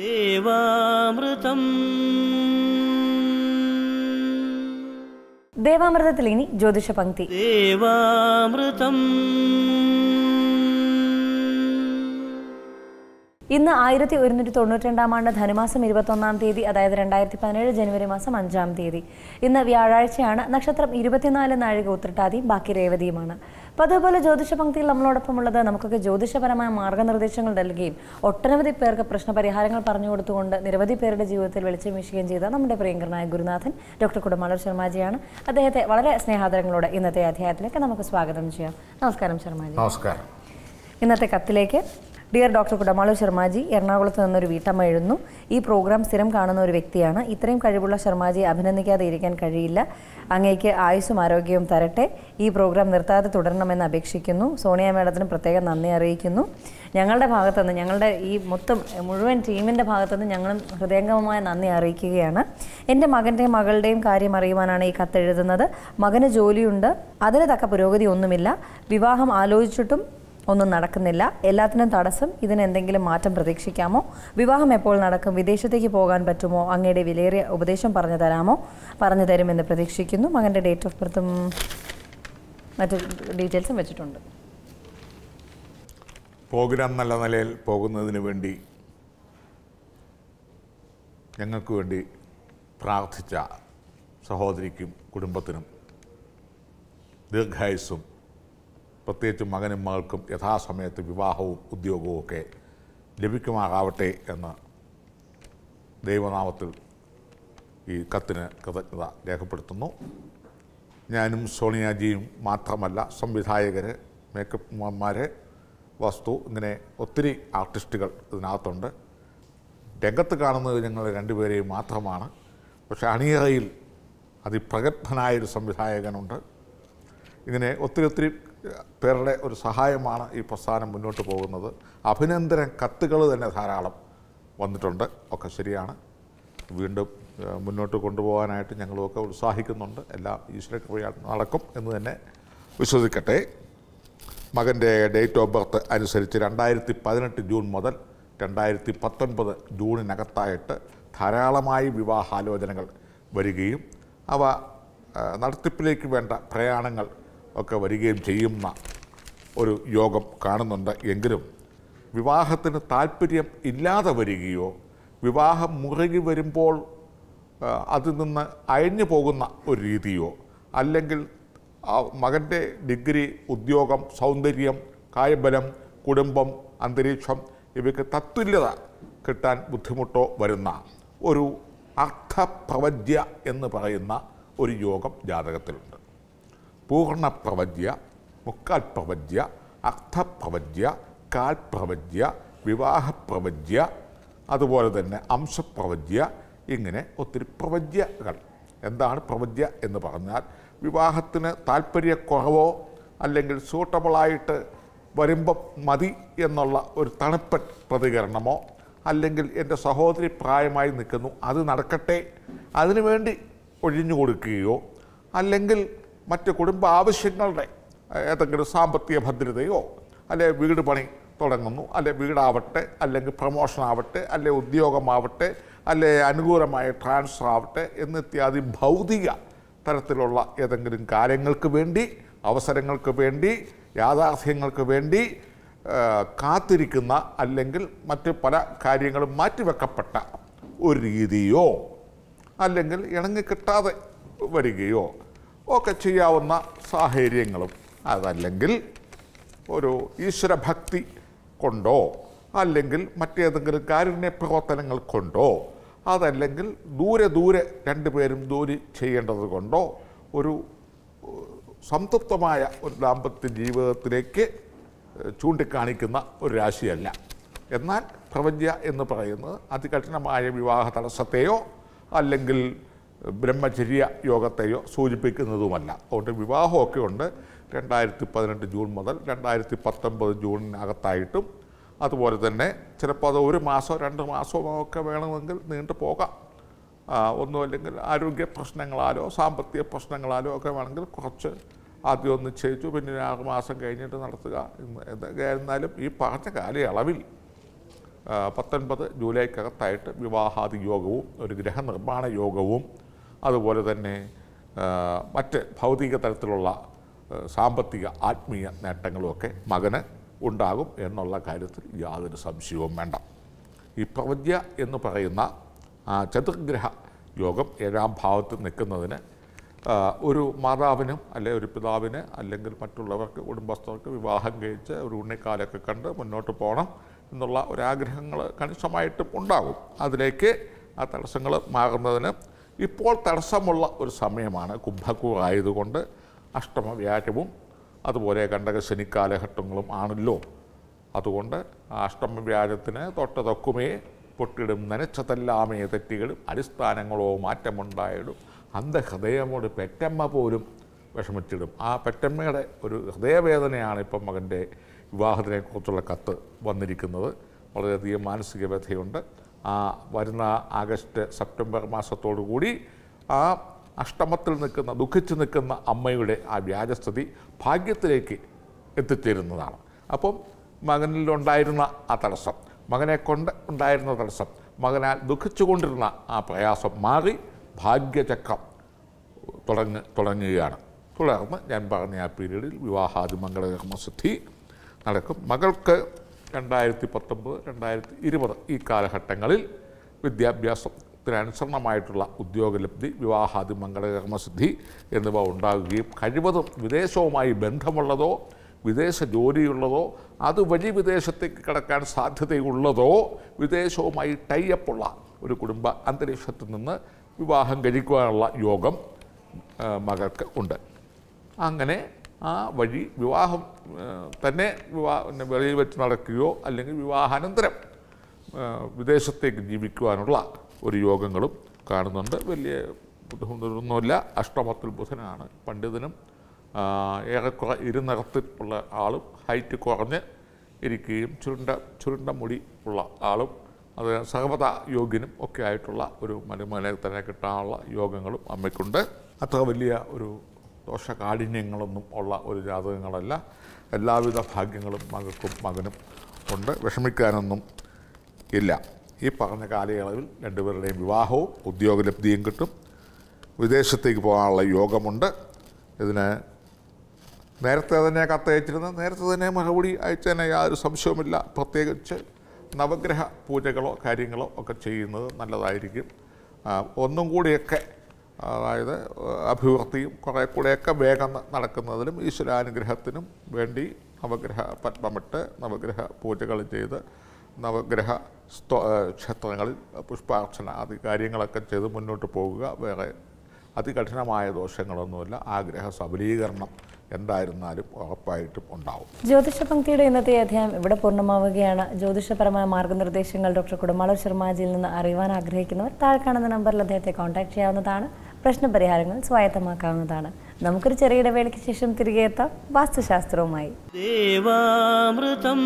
ദേവാമൃതം ദേവാമൃതത്തിൽ ഇനി ജ്യോതിഷ പങ്ക്തി ദേവാമൃതം ഇന്ന് ആയിരത്തി ഒരുന്നൂറ്റി തൊണ്ണൂറ്റി രണ്ടാം ആണ്ട് ധനുമാസം ഇരുപത്തൊന്നാം തീയതി അതായത് രണ്ടായിരത്തി പതിനേഴ് ജനുവരി മാസം അഞ്ചാം തീയതി ഇന്ന് വ്യാഴാഴ്ചയാണ് നക്ഷത്രം ഇരുപത്തിനാല് നാഴിക ഉത്രട്ടാതിയും ബാക്കി രേവതിയുമാണ് അപ്പോൾ അതേപോലെ ജ്യോതിഷ പങ്ക്തിയിൽ നമ്മളോടൊപ്പം ഉള്ളത് നമുക്കൊക്കെ ജ്യോതിഷപരമായ മാർഗ്ഗനിർദ്ദേശങ്ങൾ നൽകുകയും ഒട്ടനവധി പേർക്ക് പ്രശ്നപരിഹാരങ്ങൾ പറഞ്ഞു കൊടുത്തുകൊണ്ട് നിരവധി പേരുടെ ജീവിതത്തിൽ വെളിച്ചം വീശുകയും ചെയ്ത നമ്മുടെ പ്രിയങ്കരനായ ഗുരുനാഥൻ ഡോക്ടർ കുടമാളൂർ ശർമാജിയാണ് അദ്ദേഹത്തെ വളരെ സ്നേഹാദരങ്ങളോടെ ഇന്നത്തെ അധ്യായത്തിലേക്ക് നമുക്ക് സ്വാഗതം ചെയ്യാം നമസ്കാരം ശർമാജി നമസ്കാരം ഇന്നത്തെ കത്തിലേക്ക് ഡിയർ ഡോക്ടർ കുടമാളൂർ ശർമാജി എറണാകുളത്ത് നിന്നൊരു വീട്ടമ്മ ഈ പ്രോഗ്രാം സ്ഥിരം കാണുന്ന ഒരു വ്യക്തിയാണ് ഇത്രയും കഴിവുള്ള ശർമാജിയെ അഭിനന്ദിക്കാതെ ഇരിക്കാൻ കഴിയില്ല അങ്ങേക്ക് ആയുസ്സും ആരോഗ്യവും തരട്ടെ ഈ പ്രോഗ്രാം നിർത്താതെ തുടരണമെന്ന് അപേക്ഷിക്കുന്നു സോണിയ മേഡത്തിന് പ്രത്യേകം നന്ദി അറിയിക്കുന്നു ഞങ്ങളുടെ ഭാഗത്തുനിന്ന് ഞങ്ങളുടെ ഈ മൊത്തം മുഴുവൻ ടീമിൻ്റെ ഭാഗത്തുനിന്ന് ഞങ്ങളും ഹൃദയംഗമമായ നന്ദി അറിയിക്കുകയാണ് എൻ്റെ മകൻ്റെയും മകളുടെയും കാര്യം അറിയുവാനാണ് ഈ കത്തെഴുതുന്നത് മകന് ജോലിയുണ്ട് അതിന് തക്ക പുരോഗതി ഒന്നുമില്ല വിവാഹം ആലോചിച്ചിട്ടും ഒന്നും നടക്കുന്നില്ല എല്ലാത്തിനും തടസ്സം ഇതിനെന്തെങ്കിലും മാറ്റം പ്രതീക്ഷിക്കാമോ വിവാഹം എപ്പോൾ നടക്കും വിദേശത്തേക്ക് പോകാൻ പറ്റുമോ അങ്ങയുടെ വിലയേറിയ ഉപദേശം പറഞ്ഞു തരാമോ പറഞ്ഞു തരുമെന്ന് പ്രതീക്ഷിക്കുന്നു മകൻ്റെ ഡേറ്റ് ഓഫ് ബർത്തും മറ്റു ഡീറ്റെയിൽസും വെച്ചിട്ടുണ്ട് പ്രോഗ്രാം നല്ല നിലയിൽ പോകുന്നതിന് വേണ്ടി ഞങ്ങൾക്ക് വേണ്ടി പ്രാർത്ഥിച്ച സഹോദരിക്കും കുടുംബത്തിനും ദീർഘായുസ്സും പ്രത്യേകിച്ച് മകനും മകൾക്കും യഥാസമയത്ത് വിവാഹവും ഉദ്യോഗവും ഒക്കെ ലഭിക്കുമാകാവട്ടെ എന്ന് ദൈവനാമത്തിൽ ഈ കത്തിന് കൃതജ്ഞത രേഖപ്പെടുത്തുന്നു ഞാനും സോണിയാജിയും മാത്രമല്ല സംവിധായകർ മേക്കപ്പ്മാർ വസ്തു ഇങ്ങനെ ഒത്തിരി ആർട്ടിസ്റ്റുകൾ ഇതിനകത്തുണ്ട് രംഗത്ത് കാണുന്നത് ഞങ്ങൾ രണ്ടുപേരെയും മാത്രമാണ് പക്ഷേ അണിയറയിൽ അതിപ്രഗത്ഭനായൊരു സംവിധായകനുണ്ട് ഇങ്ങനെ ഒത്തിരി ഒത്തിരി പേരുടെ ഒരു സഹായമാണ് ഈ പ്രസ്ഥാനം മുന്നോട്ട് പോകുന്നത് അഭിനന്ദന കത്തുകൾ തന്നെ ധാരാളം വന്നിട്ടുണ്ട് ഒക്കെ ശരിയാണ് വീണ്ടും മുന്നോട്ട് കൊണ്ടുപോകാനായിട്ട് ഞങ്ങളുമൊക്കെ ഉത്സാഹിക്കുന്നുണ്ട് എല്ലാം ഈശ്വരക്രിയ നടക്കും എന്ന് തന്നെ വിശ്വസിക്കട്ടെ മകൻ്റെ ഡേറ്റ് ഓഫ് ബർത്ത് അനുസരിച്ച് രണ്ടായിരത്തി പതിനെട്ട് ജൂൺ മുതൽ രണ്ടായിരത്തി പത്തൊൻപത് ജൂണിനകത്തായിട്ട് ധാരാളമായി വിവാഹാലോചനകൾ വരികയും അവ നടത്തിപ്പിലേക്ക് വേണ്ട പ്രയാണങ്ങൾ ഒക്കെ വരികയും ചെയ്യുന്ന ഒരു യോഗം കാണുന്നുണ്ട് എങ്കിലും വിവാഹത്തിന് താല്പര്യം ഇല്ലാതെ വരികയോ വിവാഹം മുറുകി വരുമ്പോൾ അതിൽ നിന്ന് അയഞ്ഞു പോകുന്ന ഒരു രീതിയോ അല്ലെങ്കിൽ മകൻ്റെ ഡിഗ്രി ഉദ്യോഗം സൗന്ദര്യം കായബലം കുടുംബം അന്തരീക്ഷം ഇവയ്ക്ക് തത്തുല്യത കിട്ടാൻ ബുദ്ധിമുട്ടോ വരുന്ന ഒരു അർത്ഥപ്രവജ്യ എന്ന് പറയുന്ന ഒരു യോഗം ജാതകത്തിലുണ്ട് പൂർണ്ണപ്രവജ്യ മുക്കാൽ പ്രവജ്യ അർത്ഥപ്രവജ്യ കാൽപ്രവജ്യ വിവാഹപ്രവദ്യ അതുപോലെ തന്നെ അംശപ്രവദ്യ ഇങ്ങനെ ഒത്തിരി പ്രവജ്യകൾ എന്താണ് പ്രവജ്യ എന്ന് പറഞ്ഞാൽ വിവാഹത്തിന് താല്പര്യക്കുറവോ അല്ലെങ്കിൽ സൂട്ടബിളായിട്ട് വരുമ്പം മതി എന്നുള്ള ഒരു തണുപ്പൻ പ്രതികരണമോ അല്ലെങ്കിൽ എൻ്റെ സഹോദരി പ്രായമായി നിൽക്കുന്നു അത് നടക്കട്ടെ അതിനുവേണ്ടി ഒഴിഞ്ഞു കൊടുക്കുകയോ അല്ലെങ്കിൽ മറ്റ് കുടുംബ ആവശ്യങ്ങളുടെ ഏതെങ്കിലും സാമ്പത്തിക ഭദ്രതയോ അല്ലെ വീട് പണി തുടങ്ങുന്നു അല്ലെ വീടാവട്ടെ അല്ലെങ്കിൽ പ്രൊമോഷൻ ആവട്ടെ അല്ലെ ഉദ്യോഗമാവട്ടെ അല്ലെ അനുകൂലമായ ട്രാൻസ്ഫർ ആവട്ടെ എന്നിത്യാദി ഭൗതിക തരത്തിലുള്ള ഏതെങ്കിലും കാര്യങ്ങൾക്ക് വേണ്ടി അവസരങ്ങൾക്ക് വേണ്ടി യാഥാർത്ഥ്യങ്ങൾക്ക് വേണ്ടി കാത്തിരിക്കുന്ന അല്ലെങ്കിൽ മറ്റ് പല കാര്യങ്ങളും മാറ്റിവെക്കപ്പെട്ട ഒരു രീതിയോ അല്ലെങ്കിൽ ഇണങ്ങിക്കിട്ടാതെ വരികയോ ഒക്കെ ചെയ്യാവുന്ന സാഹചര്യങ്ങളും അതല്ലെങ്കിൽ ഒരു ഈശ്വരഭക്തി കൊണ്ടോ അല്ലെങ്കിൽ മറ്റേതെങ്കിലും കാരുണ്യ പ്രവർത്തനങ്ങൾ കൊണ്ടോ അതല്ലെങ്കിൽ ദൂരെ ദൂരെ രണ്ടുപേരും ജോലി ചെയ്യേണ്ടത് കൊണ്ടോ ഒരു സംതൃപ്തമായ ഒരു ദാമ്പത്യ ജീവിതത്തിലേക്ക് ചൂണ്ടിക്കാണിക്കുന്ന ഒരു രാശിയല്ല എന്നാൽ പ്രപഞ്ച എന്ന് പറയുന്നത് അതികഠിനമായ വിവാഹ തടസ്സത്തെയോ അല്ലെങ്കിൽ ബ്രഹ്മചര്യ യോഗത്തെയോ സൂചിപ്പിക്കുന്നതുമല്ല അതുകൊണ്ട് വിവാഹമൊക്കെ ഉണ്ട് രണ്ടായിരത്തി പതിനെട്ട് ജൂൺ മുതൽ രണ്ടായിരത്തി പത്തൊമ്പത് ജൂണിനകത്തായിട്ടും അതുപോലെ തന്നെ ചിലപ്പോൾ അത് ഒരു മാസമോ രണ്ട് മാസമോ ഒക്കെ വേണമെങ്കിൽ നീണ്ടു പോകാം അല്ലെങ്കിൽ ആരോഗ്യ പ്രശ്നങ്ങളാലോ സാമ്പത്തിക പ്രശ്നങ്ങളാലോ ഒക്കെ വേണമെങ്കിൽ കുറച്ച് ആദ്യം ഒന്ന് നിശ്ചയിച്ചു പിന്നെ ആറ് മാസം കഴിഞ്ഞിട്ട് നടത്തുക എന്നാലും ഈ പറഞ്ഞ കാലയളവിൽ പത്തൊൻപത് ജൂലൈക്കകത്തായിട്ട് വിവാഹാദി യോഗവും ഒരു ഗ്രഹനിർമ്മാണ യോഗവും അതുപോലെ തന്നെ മറ്റ് ഭൗതിക തരത്തിലുള്ള സാമ്പത്തിക ആത്മീയ നേട്ടങ്ങളുമൊക്കെ മകന് ഉണ്ടാകും എന്നുള്ള കാര്യത്തിൽ യാതൊരു സംശയവും വേണ്ട ഈ പ്രവജ്യ എന്ന് പറയുന്ന ചതുർഗ്രഹ യോഗം ഏഴാം ഭാവത്തിൽ നിൽക്കുന്നതിന് ഒരു മാതാവിനും അല്ലെങ്കിൽ ഒരു പിതാവിന് അല്ലെങ്കിൽ മറ്റുള്ളവർക്ക് കുടുംബസ്ഥർക്ക് വിവാഹം കഴിച്ച് ഒരു ഉണ്ണിക്കാലൊക്കെ കണ്ട് മുന്നോട്ട് പോകണം എന്നുള്ള ഒരാഗ്രഹങ്ങൾ കണിശമായിട്ടും ഉണ്ടാകും അതിലേക്ക് ആ തടസ്സങ്ങൾ മാറുന്നതിന് ഇപ്പോൾ തടസ്സമുള്ള ഒരു സമയമാണ് കുംഭക്കു ആയതുകൊണ്ട് അഷ്ടമ വ്യാഴവും അതുപോലെ കണ്ടക ശനിക്കാലഘട്ടങ്ങളും ആണല്ലോ അതുകൊണ്ട് അഷ്ടമ വ്യാഴത്തിന് തൊട്ടതൊക്കുമേ പൊട്ടിടും നനച്ചതെല്ലാമേ തെറ്റികളും അടിസ്ഥാനങ്ങളോ മാറ്റമുണ്ടായിടും അന്ധഹൃദയമോട് പെറ്റമ്മ പോലും വിഷമിച്ചിടും ആ പെറ്റമ്മയുടെ ഒരു ഹൃദയവേദനയാണ് ഇപ്പം മകൻ്റെ വിവാഹത്തിനെക്കുറിച്ചുള്ള കത്ത് വന്നിരിക്കുന്നത് വളരെയധികം മാനസിക വ്യഥയുണ്ട് ആ വരുന്ന ആഗസ്റ്റ് സെപ്റ്റംബർ മാസത്തോടു കൂടി ആ അഷ്ടമത്തിൽ നിൽക്കുന്ന ദുഃഖിച്ച് നിൽക്കുന്ന അമ്മയുടെ ആ വ്യാജസ്ഥിതി ഭാഗ്യത്തിലേക്ക് എത്തിച്ചേരുന്നതാണ് അപ്പം മകനിലുണ്ടായിരുന്ന ആ തടസ്സം മകനെ കൊണ്ട് ഉണ്ടായിരുന്ന തടസ്സം മകനാൽ ദുഃഖിച്ചുകൊണ്ടിരുന്ന ആ പ്രയാസം മാറി ഭാഗ്യചക്രം തുടങ്ങ തുടങ്ങുകയാണ് തുടർന്ന് ഞാൻ പറഞ്ഞ ആ പീരീഡിൽ വിവാഹാദി മംഗളകർമ്മസിദ്ധി നടക്കും മകൾക്ക് രണ്ടായിരത്തി പത്തൊമ്പത് രണ്ടായിരത്തി ഇരുപത് ഈ കാലഘട്ടങ്ങളിൽ വിദ്യാഭ്യാസത്തിനനുസരണമായിട്ടുള്ള ഉദ്യോഗലബ്ധി വിവാഹാദി മംഗളകർമ്മസിദ്ധി എന്നിവ ഉണ്ടാകുകയും കഴിവതും വിദേശവുമായി ബന്ധമുള്ളതോ വിദേശ ജോലിയുള്ളതോ അതുവഴി വിദേശത്തേക്ക് കടക്കാൻ സാധ്യതയുള്ളതോ വിദേശവുമായി ടൈയപ്പുള്ള ഒരു കുടുംബ അന്തരീക്ഷത്തിൽ നിന്ന് വിവാഹം കഴിക്കുവാനുള്ള യോഗം മകൾക്ക് ഉണ്ട് അങ്ങനെ ആ വഴി വിവാഹം തന്നെ വിവാഹ വെളിയിൽ വെച്ച് നടക്കുകയോ അല്ലെങ്കിൽ വിവാഹാനന്തരം വിദേശത്തേക്ക് ജീവിക്കുവാനുള്ള ഒരു യോഗങ്ങളും കാണുന്നുണ്ട് വലിയ ബുദ്ധിമുട്ടൊന്നുമില്ല അഷ്ടമത്തിൽ ബുധനാണ് പണ്ഡിതനും ഏറെക്കുറെ ഇരുനിറത്തിൽ ഉള്ള ആളും ഹൈറ്റ് കുറഞ്ഞ് ഇരിക്കുകയും ചുരുണ്ട ചുരുണ്ട മുടി ഉള്ള ആളും അത് സഹമത യോഗ്യനും ഒക്കെ ആയിട്ടുള്ള ഒരു മരുമകനെ തന്നെ കിട്ടാനുള്ള യോഗങ്ങളും അമ്മയ്ക്കുണ്ട് അത്ര വലിയ ഒരു ദോഷകാഠിന്യങ്ങളൊന്നും ഉള്ള ഒരു ജാതകങ്ങളല്ല എല്ലാവിധ ഭാഗ്യങ്ങളും മകൾക്കും മകനും ഉണ്ട് വിഷമിക്കാനൊന്നും ഇല്ല ഈ പറഞ്ഞ കാലയളവിൽ രണ്ടുപേരുടെയും വിവാഹവും ഉദ്യോഗലബ്ധിയും കിട്ടും വിദേശത്തേക്ക് പോകാനുള്ള യോഗമുണ്ട് ഇതിന് നേരത്തെ തന്നെ കത്തയച്ചിരുന്ന നേരത്തെ തന്നെ മറുപടി അയച്ചതിനെ യാതൊരു സംശയവുമില്ല പ്രത്യേകിച്ച് നവഗ്രഹ പൂജകളോ കാര്യങ്ങളോ ഒക്കെ ചെയ്യുന്നത് നല്ലതായിരിക്കും ഒന്നും കൂടിയൊക്കെ അതായത് അഭിവൃദ്ധിയും കുറേ കൂടെയൊക്കെ വേഗം നടക്കുന്നതിലും ഈശ്വരാനുഗ്രഹത്തിനും വേണ്ടി നവഗ്രഹ പത്മമിട്ട് നവഗ്രഹ പൂജകൾ ചെയ്ത് നവഗ്രഹ സ്തോ ക്ഷേത്രങ്ങളിൽ പുഷ്പാർച്ചന ആദ്യ കാര്യങ്ങളൊക്കെ ചെയ്ത് മുന്നോട്ട് പോകുക വേറെ അതികഠിനമായ ദോഷങ്ങളൊന്നുമില്ല ആഗ്രഹ സബലീകരണം എന്തായിരുന്നാലും ഉറപ്പായിട്ടും ഉണ്ടാവും ജ്യോതിഷ പങ്ക്തിയുടെ ഇന്നത്തെ അധ്യായം ഇവിടെ പൂർണ്ണമാവുകയാണ് ജ്യോതിഷപരമായ മാർഗനിർദ്ദേശങ്ങൾ ഡോക്ടർ കുടുംബാളൂർ ശർമാജിയിൽ നിന്ന് അറിയുവാൻ ആഗ്രഹിക്കുന്നവർ താഴെ കാണുന്ന നമ്പറിൽ അദ്ദേഹത്തെ കോൺടാക്ട് ചെയ്യാവുന്നതാണ് പ്രശ്നപരിഹാരങ്ങൾ സ്വായത്തമാക്കാവുന്നതാണ് നമുക്കൊരു ചെറിയ ഇടവേളയ്ക്ക് ശേഷം തിരികെ എത്താം വാസ്തുശാസ്ത്രവുമായി ദേവാമൃതം